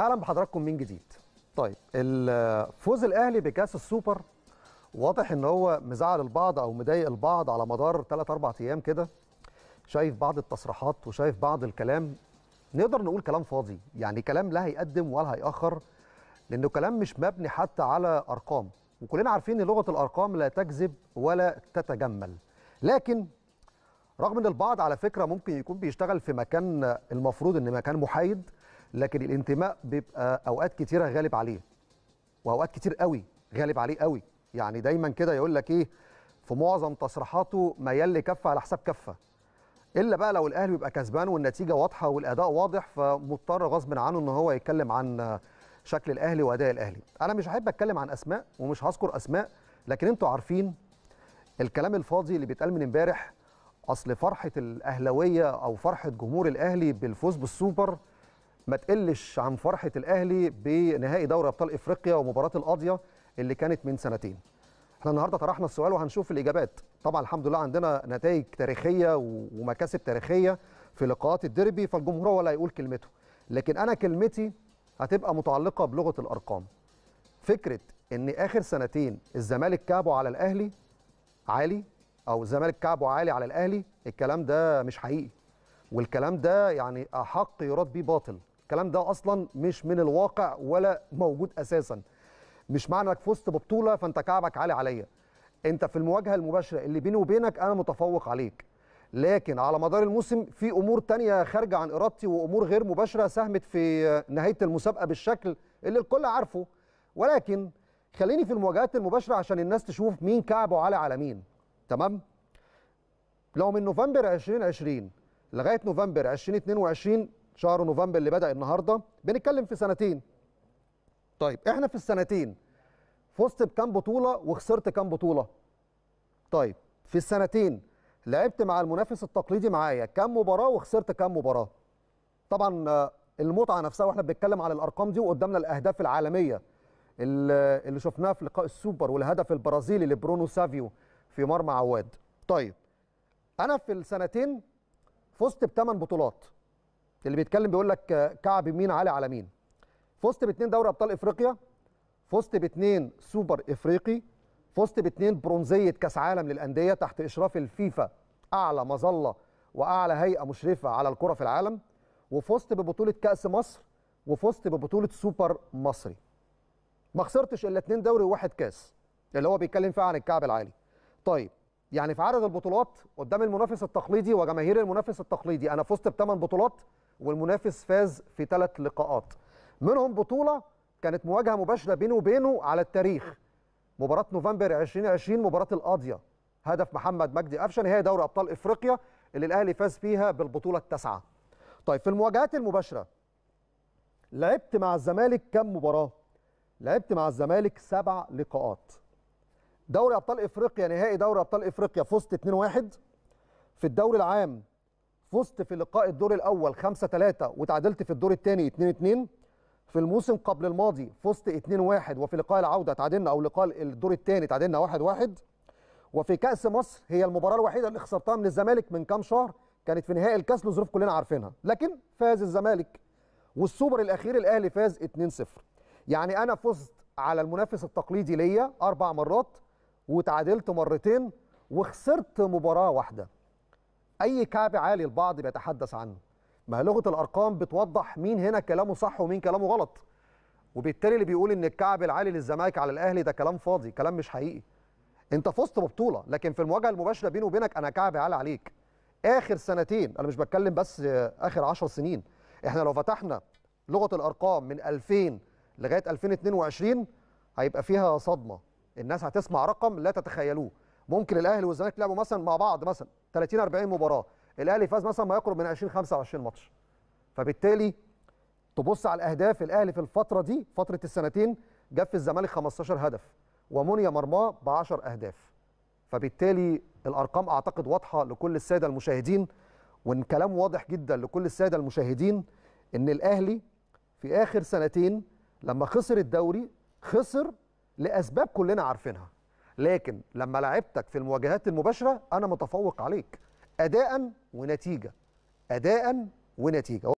اهلا بحضراتكم من جديد طيب فوز الاهلي بكاس السوبر واضح ان هو مزعل البعض او مضايق البعض على مدار 3 4 ايام كده شايف بعض التصريحات وشايف بعض الكلام نقدر نقول كلام فاضي يعني كلام لا هيقدم ولا هيأخر لأنه كلام مش مبني حتى على أرقام وكلنا عارفين إن لغة الأرقام لا تكذب ولا تتجمل لكن رغم إن البعض على فكرة ممكن يكون بيشتغل في مكان المفروض إن مكان محايد لكن الانتماء بيبقى اوقات كتيره غالب عليه واوقات كتير قوي غالب عليه قوي يعني دايما كده يقول لك ايه في معظم تصريحاته ميال لكفه على حساب كفه الا بقى لو الاهلي بيبقى كسبان والنتيجه واضحه والاداء واضح فمضطر غصب عنه ان هو يتكلم عن شكل الاهلي واداء الاهلي انا مش هحب اتكلم عن اسماء ومش هذكر اسماء لكن انتوا عارفين الكلام الفاضي اللي بيتقال من امبارح اصل فرحه الاهلاويه او فرحه جمهور الاهلي بالفوز بالسوبر ما تقلش عن فرحه الاهلي بنهائي دوري ابطال افريقيا ومباراه القاضيه اللي كانت من سنتين احنا النهارده طرحنا السؤال وهنشوف الاجابات طبعا الحمد لله عندنا نتائج تاريخيه ومكاسب تاريخيه في لقاءات الديربي فالجمهور هو اللي هيقول كلمته لكن انا كلمتي هتبقى متعلقه بلغه الارقام فكره ان اخر سنتين الزمالك كعبه على الاهلي عالي او الزمالك كعبه عالي على الاهلي الكلام ده مش حقيقي والكلام ده يعني احق يراد بيه باطل الكلام ده اصلا مش من الواقع ولا موجود اساسا مش معنى انك فزت ببطوله فانت كعبك عالي عليا انت في المواجهه المباشره اللي بيني وبينك انا متفوق عليك لكن على مدار الموسم في امور تانية خارجه عن ارادتي وامور غير مباشره ساهمت في نهايه المسابقه بالشكل اللي الكل عارفه ولكن خليني في المواجهات المباشره عشان الناس تشوف مين كعبه على على مين تمام لو من نوفمبر 2020 لغايه نوفمبر 2022 شهر نوفمبر اللي بدا النهارده بنتكلم في سنتين طيب احنا في السنتين فزت بكام بطوله وخسرت كام بطوله طيب في السنتين لعبت مع المنافس التقليدي معايا كام مباراه وخسرت كام مباراه طبعا المتعه نفسها واحنا بنتكلم على الارقام دي وقدامنا الاهداف العالميه اللي شفناها في لقاء السوبر والهدف البرازيلي لبرونو سافيو في مرمى عواد طيب انا في السنتين فزت بثمان بطولات اللي بيتكلم بيقول لك كعب مين علي على مين فزت باثنين دوري ابطال افريقيا فزت باثنين سوبر افريقي فزت باثنين برونزيه كاس عالم للانديه تحت اشراف الفيفا اعلى مظله واعلى هيئه مشرفه على الكره في العالم وفزت ببطوله كاس مصر وفزت ببطوله سوبر مصري ما خسرتش الا اثنين دوري وواحد كاس اللي هو بيتكلم فيه عن الكعب العالي طيب يعني في عدد البطولات قدام المنافس التقليدي وجماهير المنافس التقليدي انا فزت بثمان بطولات والمنافس فاز في ثلاث لقاءات منهم بطوله كانت مواجهه مباشره بينه وبينه على التاريخ مباراه نوفمبر 2020 مباراه القاضيه هدف محمد مجدي قفشه نهائي دوري ابطال افريقيا اللي الاهلي فاز فيها بالبطوله التاسعه طيب في المواجهات المباشره لعبت مع الزمالك كم مباراه لعبت مع الزمالك سبع لقاءات دوري ابطال افريقيا نهائي دوري ابطال افريقيا فزت 2-1 في الدوري العام فزت في لقاء الدور الاول 5 3 وتعادلت في الدور الثاني 2 2 في الموسم قبل الماضي فزت 2 1 وفي لقاء العوده تعادلنا او لقاء الدور الثاني تعادلنا 1 1 وفي كاس مصر هي المباراه الوحيده اللي خسرتها من الزمالك من كام شهر كانت في نهائي الكاس لظروف كلنا عارفينها لكن فاز الزمالك والسوبر الاخير الاهلي فاز 2 0 يعني انا فزت على المنافس التقليدي ليا اربع مرات وتعادلت مرتين وخسرت مباراه واحده اي كعب عالي البعض بيتحدث عنه ما لغه الارقام بتوضح مين هنا كلامه صح ومين كلامه غلط وبالتالي اللي بيقول ان الكعب العالي للزمالك على الاهلي ده كلام فاضي كلام مش حقيقي انت فزت ببطوله لكن في المواجهه المباشره بيني وبينك انا كعب عالي عليك اخر سنتين انا مش بتكلم بس اخر 10 سنين احنا لو فتحنا لغه الارقام من 2000 لغايه 2022 هيبقى فيها صدمه الناس هتسمع رقم لا تتخيلوه ممكن الاهلي والزمالك لعبوا مثلا مع بعض مثلا 30 40 مباراه الاهلي فاز مثلا ما يقرب من 20 25 ماتش فبالتالي تبص على الاهداف الاهلي في الفتره دي فتره السنتين جاب في الزمالك 15 هدف ومونيا مرماه ب 10 اهداف فبالتالي الارقام اعتقد واضحه لكل الساده المشاهدين وان كلام واضح جدا لكل الساده المشاهدين ان الاهلي في اخر سنتين لما خسر الدوري خسر لاسباب كلنا عارفينها لكن لما لعبتك في المواجهات المباشره انا متفوق عليك اداء ونتيجه اداء ونتيجه